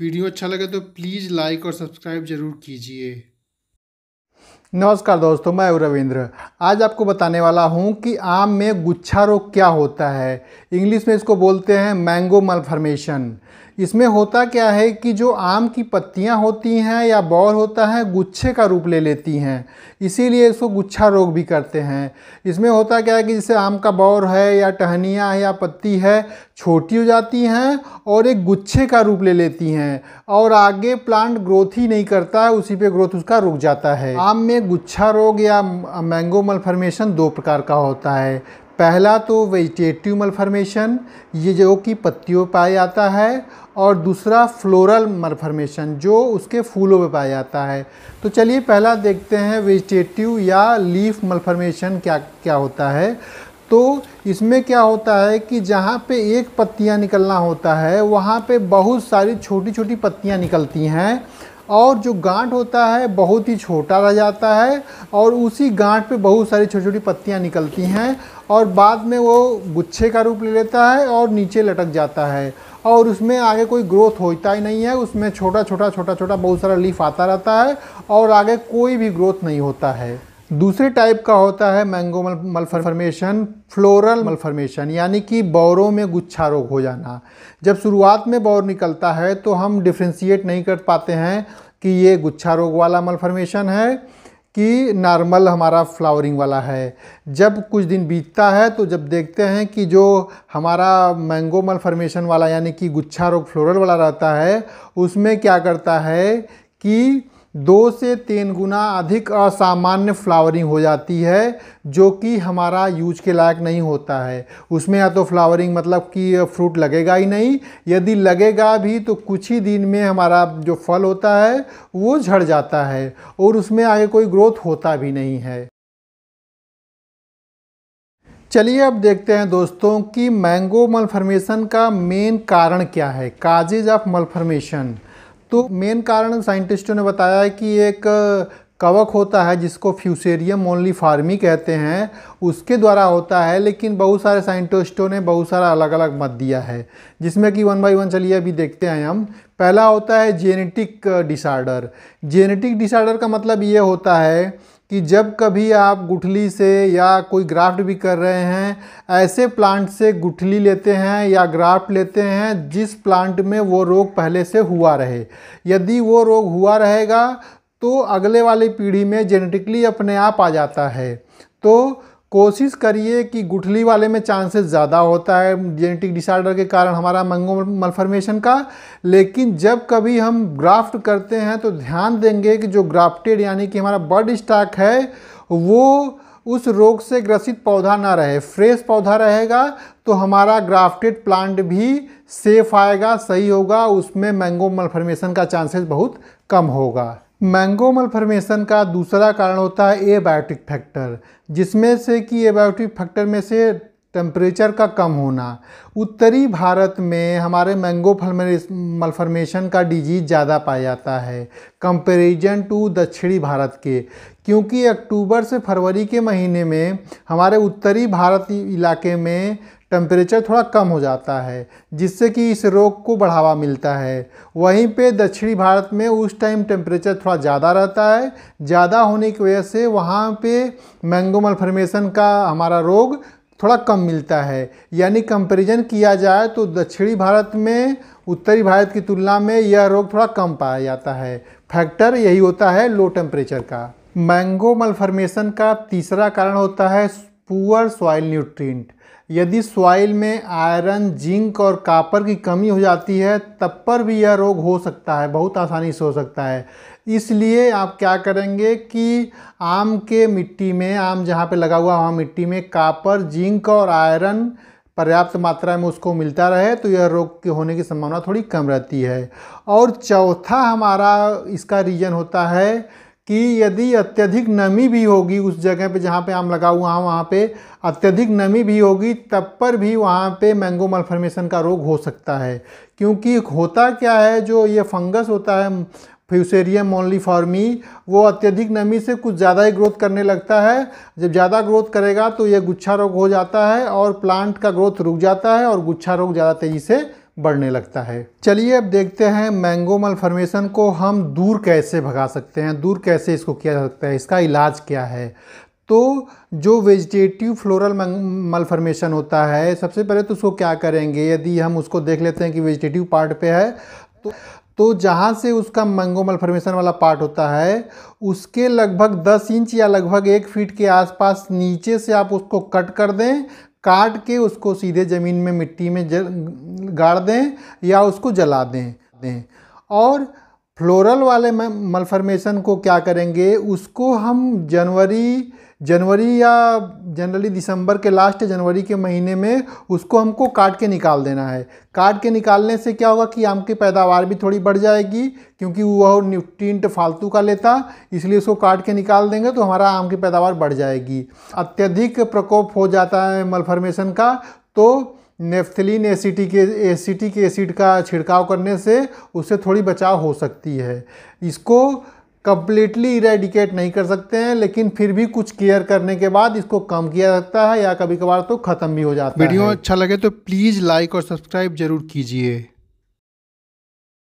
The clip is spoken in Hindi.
वीडियो अच्छा लगे तो प्लीज़ लाइक और सब्सक्राइब ज़रूर कीजिए नमस्कार दोस्तों मैं रविंद्र आज आपको बताने वाला हूं कि आम में गुच्छा रोग क्या होता है इंग्लिश में इसको बोलते हैं मैंगो मलफॉर्मेशन इसमें होता क्या है कि जो आम की पत्तियां होती हैं या बौर होता है गुच्छे का रूप ले लेती हैं इसीलिए इसको गुच्छा रोग भी करते हैं इसमें होता क्या है कि जैसे आम का बौर है या टहनियाँ या पत्ती है छोटी हो जाती हैं और एक गुच्छे का रूप ले लेती हैं और आगे प्लांट ग्रोथ ही नहीं करता है उसी पे ग्रोथ उसका रुक जाता है आम में गुच्छा रोग या मैंगो मलफर्मेशन दो प्रकार का होता है पहला तो वेजिटेटिव मलफॉर्मेशन ये जो कि पत्तियों पर पाया जाता है और दूसरा फ्लोरल मलफॉर्मेशन जो उसके फूलों पर पाया जाता है तो चलिए पहला देखते हैं वेजिटेटिव या लीफ मलफॉर्मेशन क्या क्या होता है तो इसमें क्या होता है कि जहाँ पे एक पत्तियाँ निकलना होता है वहाँ पे बहुत सारी छोटी छोटी पत्तियाँ निकलती हैं और जो गांठ होता है बहुत ही छोटा रह जाता है और उसी गांठ पे बहुत सारी छोटी छोटी पत्तियां निकलती हैं और बाद में वो गुच्छे का रूप ले लेता है और नीचे लटक जाता है और उसमें आगे कोई ग्रोथ होता ही नहीं है उसमें छोटा छोटा छोटा छोटा बहुत सारा लीफ आता रहता है और आगे कोई भी ग्रोथ नहीं होता है दूसरे टाइप का होता है मैंगो मलफर्मेशन फ्लोरल मलफर्मेशन यानी कि बौरों में गुच्छा रोग हो जाना जब शुरुआत में बौर निकलता है तो हम डिफ्रेंशिएट नहीं कर पाते हैं कि ये गुच्छा रोग वाला मलफर्मेशन है कि नॉर्मल हमारा फ्लावरिंग वाला है जब कुछ दिन बीतता है तो जब देखते हैं कि जो हमारा मैंगो मलफरमेशन वाला यानी कि गुच्छा रोग फ्लोरल वाला रहता है उसमें क्या करता है कि दो से तीन गुना अधिक असामान्य फ्लावरिंग हो जाती है जो कि हमारा यूज के लायक नहीं होता है उसमें या तो फ्लावरिंग मतलब कि फ्रूट लगेगा ही नहीं यदि लगेगा भी तो कुछ ही दिन में हमारा जो फल होता है वो झड़ जाता है और उसमें आगे कोई ग्रोथ होता भी नहीं है चलिए अब देखते हैं दोस्तों कि मैंगो मलफर्मेशन का मेन कारण क्या है काजेज ऑफ मलफर्मेशन तो मेन कारण साइंटिस्टों ने बताया है कि एक कवक होता है जिसको फ्यूसेरियम ओनली फार्मी कहते हैं उसके द्वारा होता है लेकिन बहुत सारे साइंटिस्टों ने बहुत सारा अलग अलग मत दिया है जिसमें कि वन बाई वन चलिए अभी देखते हैं हम पहला होता है जेनेटिक डिसऑर्डर जेनेटिक डिसऑर्डर का मतलब ये होता है कि जब कभी आप गुठली से या कोई ग्राफ्ट भी कर रहे हैं ऐसे प्लांट से गुठली लेते हैं या ग्राफ्ट लेते हैं जिस प्लांट में वो रोग पहले से हुआ रहे यदि वो रोग हुआ रहेगा तो अगले वाली पीढ़ी में जेनेटिकली अपने आप आ जाता है तो कोशिश करिए कि गुठली वाले में चांसेस ज़्यादा होता है जेनेटिक डिसऑर्डर के कारण हमारा मंगो मलफॉर्मेशन का लेकिन जब कभी हम ग्राफ्ट करते हैं तो ध्यान देंगे कि जो ग्राफ्टेड यानी कि हमारा बर्ड स्टॉक है वो उस रोग से ग्रसित पौधा ना रहे फ्रेश पौधा रहेगा तो हमारा ग्राफ्टेड प्लांट भी सेफ आएगा सही होगा उसमें मैंगो मलफॉर्मेशन का चांसेस बहुत कम होगा मैंगो मलफॉर्मेशन का दूसरा कारण होता है एबायोटिक फैक्टर जिसमें से कि एबायोटिक फैक्टर में से टेम्परेचर का कम होना उत्तरी भारत में हमारे मैंगो मलफर्मेशन का डिजीज़ ज़्यादा पाया जाता है कंपेरिजन टू दक्षिणी भारत के क्योंकि अक्टूबर से फरवरी के महीने में हमारे उत्तरी भारत इलाके में टेम्परेचर थोड़ा कम हो जाता है जिससे कि इस रोग को बढ़ावा मिलता है वहीं पे दक्षिणी भारत में उस टाइम टेम्परेचर थोड़ा ज़्यादा रहता है ज़्यादा होने की वजह से वहाँ पे मैंगो मलफर्मेशन का हमारा रोग थोड़ा कम मिलता है यानी कंपैरिजन किया जाए तो दक्षिणी भारत में उत्तरी भारत की तुलना में यह रोग थोड़ा कम पाया जाता है फैक्टर यही होता है लो टेम्परेचर का मैंगो मलफर्मेशन का तीसरा कारण होता है पुअर सॉइल न्यूट्रिएंट यदि सॉइल में आयरन जिंक और कापर की कमी हो जाती है तब पर भी यह रोग हो सकता है बहुत आसानी से हो सकता है इसलिए आप क्या करेंगे कि आम के मिट्टी में आम जहाँ पे लगा हुआ वहाँ मिट्टी में कापर जिंक और आयरन पर्याप्त मात्रा में उसको मिलता रहे तो यह रोग के होने की संभावना थोड़ी कम रहती है और चौथा हमारा इसका रीजन होता है कि यदि अत्यधिक नमी भी होगी उस जगह पे जहाँ पे आम लगा हुआ है वहाँ पे अत्यधिक नमी भी होगी तब पर भी वहाँ पे मैंगो मलफॉर्मेशन का रोग हो सकता है क्योंकि होता क्या है जो ये फंगस होता है फ्यूसेरियम ओनली फॉर्मी वो अत्यधिक नमी से कुछ ज़्यादा ही ग्रोथ करने लगता है जब ज़्यादा ग्रोथ करेगा तो ये गुच्छा रोग हो जाता है और प्लांट का ग्रोथ रुक जाता है और गुच्छा रोग ज़्यादा तेज़ी से बढ़ने लगता है चलिए अब देखते हैं मैंगो मलफॉर्मेशन को हम दूर कैसे भगा सकते हैं दूर कैसे इसको किया जा सकता है इसका इलाज क्या है तो जो वेजिटेटिव फ्लोरल मलफॉर्मेशन होता है सबसे पहले तो उसको क्या करेंगे यदि हम उसको देख लेते हैं कि वेजिटेटिव पार्ट पे है तो तो जहाँ से उसका मैंगो मलफॉर्मेशन वाला पार्ट होता है उसके लगभग 10 इंच या लगभग एक फीट के आसपास नीचे से आप उसको कट कर दें काट के उसको सीधे ज़मीन में मिट्टी में जल गाड़ दें या उसको जला दें दें और फ्लोरल वाले मलफर्मेशन को क्या करेंगे उसको हम जनवरी जनवरी या जनरली दिसंबर के लास्ट जनवरी के महीने में उसको हमको काट के निकाल देना है काट के निकालने से क्या होगा कि आम की पैदावार भी थोड़ी बढ़ जाएगी क्योंकि वह न्यूट्रिएंट फालतू का लेता इसलिए उसको काट के निकाल देंगे तो हमारा आम की पैदावार बढ़ जाएगी अत्यधिक प्रकोप हो जाता है मलफर्मेशन का तो नेफ्थलीन एसिटिक के एसिड का छिड़काव करने से उससे थोड़ी बचाव हो सकती है इसको कम्प्लीटली इरेडिकेट नहीं कर सकते हैं लेकिन फिर भी कुछ केयर करने के बाद इसको कम किया जाता है या कभी कभार तो ख़त्म भी हो जाता है वीडियो अच्छा लगे तो प्लीज़ लाइक और सब्सक्राइब जरूर कीजिए